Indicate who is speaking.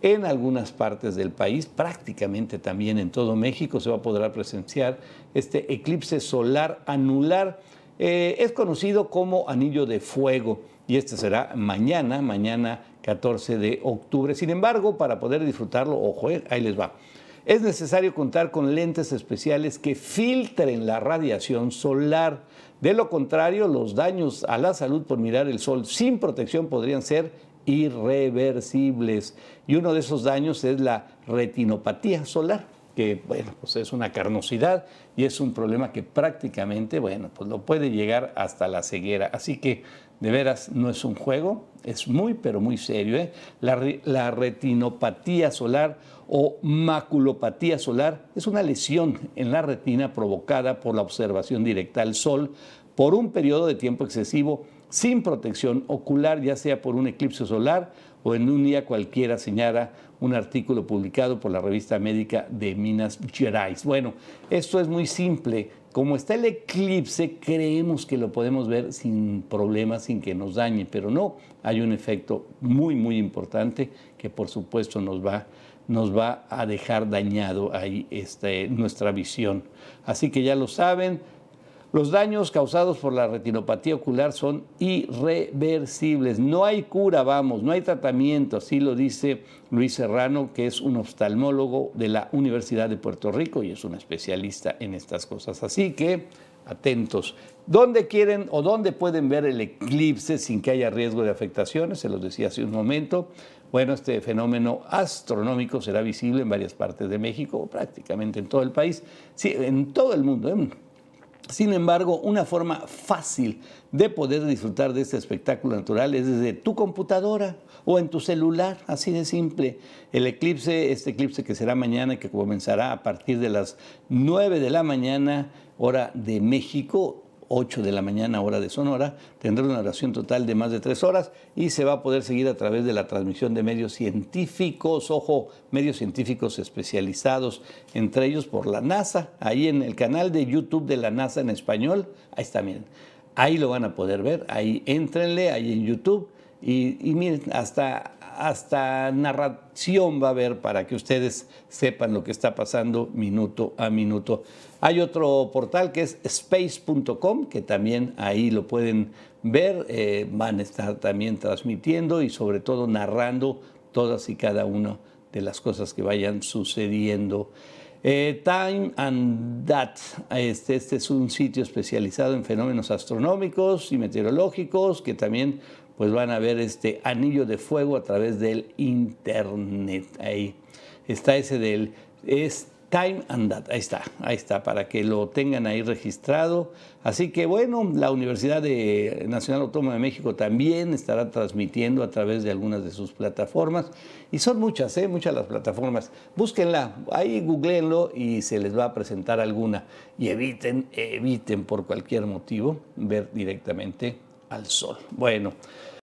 Speaker 1: En algunas partes del país, prácticamente también en todo México, se va a poder presenciar este eclipse solar anular. Eh, es conocido como anillo de fuego y este será mañana, mañana 14 de octubre. Sin embargo, para poder disfrutarlo, ojo, eh, ahí les va. Es necesario contar con lentes especiales que filtren la radiación solar. De lo contrario, los daños a la salud por mirar el sol sin protección podrían ser irreversibles. Y uno de esos daños es la retinopatía solar, que bueno, pues es una carnosidad y es un problema que prácticamente, bueno, pues lo puede llegar hasta la ceguera. Así que de veras no es un juego, es muy, pero muy serio. ¿eh? La, la, retinopatía solar o maculopatía solar es una lesión en la retina provocada por la observación directa al sol por un periodo de tiempo excesivo sin protección ocular, ya sea por un eclipse solar o en un día cualquiera, señala un artículo publicado por la revista médica de Minas Gerais. Bueno, esto es muy simple. Como está el eclipse, creemos que lo podemos ver sin problemas, sin que nos dañe, pero no, hay un efecto muy, muy importante que por supuesto nos va, nos va a dejar dañado ahí este, nuestra visión. Así que ya lo saben, los daños causados por la retinopatía ocular son irreversibles. No hay cura, vamos, no hay tratamiento, así lo dice Luis Serrano, que es un oftalmólogo de la Universidad de Puerto Rico y es un especialista en estas cosas. Así que atentos. ¿Dónde quieren o dónde pueden ver el eclipse sin que haya riesgo de afectaciones? Se los decía hace un momento. Bueno, este fenómeno astronómico será visible en varias partes de México, prácticamente en todo el país, sí, en todo el mundo. Sin embargo, una forma fácil de poder disfrutar de este espectáculo natural es desde tu computadora o en tu celular, así de simple. El eclipse, este eclipse que será mañana y que comenzará a partir de las 9 de la mañana, hora de México, 8 de la mañana, hora de Sonora. Tendrá una oración total de más de 3 horas y se va a poder seguir a través de la transmisión de medios científicos, ojo, medios científicos especializados, entre ellos por la NASA, ahí en el canal de YouTube de la NASA en español. Ahí está, miren. Ahí lo van a poder ver, ahí éntrenle, ahí en YouTube. Y, y miren, hasta hasta narración va a haber para que ustedes sepan lo que está pasando minuto a minuto. Hay otro portal que es space.com, que también ahí lo pueden ver. Eh, van a estar también transmitiendo y sobre todo narrando todas y cada una de las cosas que vayan sucediendo. Eh, Time and That, este, este, es un sitio especializado en fenómenos astronómicos y meteorológicos que también pues van a ver este anillo de fuego a través del internet. Ahí está ese del Time and Data, Ahí está, ahí está, para que lo tengan ahí registrado. Así que bueno, la Universidad de Nacional Autónoma de México también estará transmitiendo a través de algunas de sus plataformas. Y son muchas, ¿eh? muchas las plataformas. Búsquenla, ahí googleenlo y se les va a presentar alguna. Y eviten, eviten por cualquier motivo ver directamente al sol. Bueno.